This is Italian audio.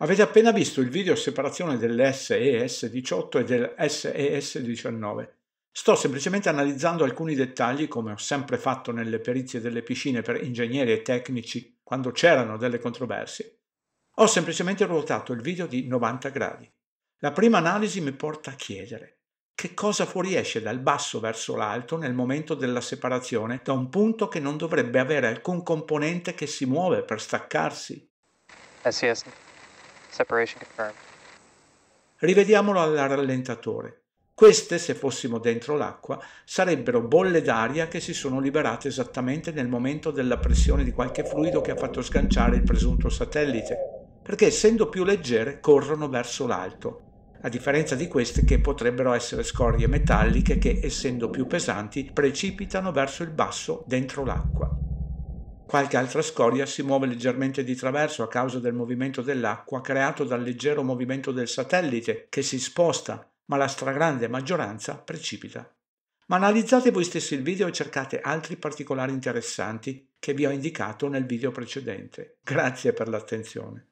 Avete appena visto il video separazione dell'SES18 e dellses 19 Sto semplicemente analizzando alcuni dettagli, come ho sempre fatto nelle perizie delle piscine per ingegneri e tecnici quando c'erano delle controversie. Ho semplicemente ruotato il video di 90 gradi. La prima analisi mi porta a chiedere che cosa fuoriesce dal basso verso l'alto nel momento della separazione da un punto che non dovrebbe avere alcun componente che si muove per staccarsi. Eh SES eh Separation confirmed. Rivediamolo al rallentatore. Queste, se fossimo dentro l'acqua, sarebbero bolle d'aria che si sono liberate esattamente nel momento della pressione di qualche fluido che ha fatto sganciare il presunto satellite, perché essendo più leggere corrono verso l'alto, a differenza di queste che potrebbero essere scorie metalliche che, essendo più pesanti, precipitano verso il basso dentro l'acqua. Qualche altra scoria si muove leggermente di traverso a causa del movimento dell'acqua creato dal leggero movimento del satellite che si sposta, ma la stragrande maggioranza precipita. Ma analizzate voi stessi il video e cercate altri particolari interessanti che vi ho indicato nel video precedente. Grazie per l'attenzione.